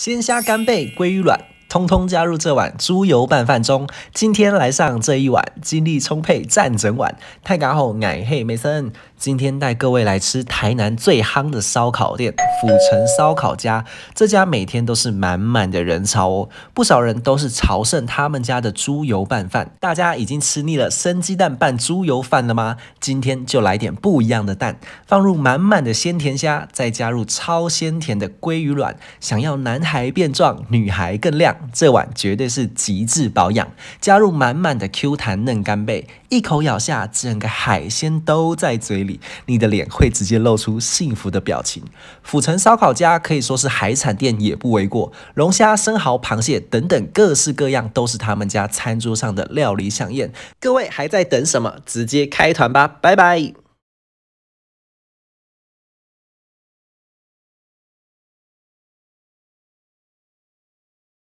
鲜虾、干贝、鲑鱼卵，通通加入这碗猪油拌饭中。今天来上这一碗，精力充沛，战整晚。太加后，矮黑梅森。今天带各位来吃台南最夯的烧烤店——府城烧烤家。这家每天都是满满的人潮哦，不少人都是朝圣他们家的猪油拌饭。大家已经吃腻了生鸡蛋拌猪油饭了吗？今天就来点不一样的蛋，放入满满的鲜甜虾，再加入超鲜甜的鲑鱼卵。想要男孩变壮，女孩更亮，这碗绝对是极致保养。加入满满的 Q 弹嫩干贝。一口咬下，整个海鲜都在嘴里，你的脸会直接露出幸福的表情。府城烧烤家可以说是海产店也不为过，龙虾、生蚝、螃蟹等等各式各样，都是他们家餐桌上的料理盛宴。各位还在等什么？直接开团吧！拜拜。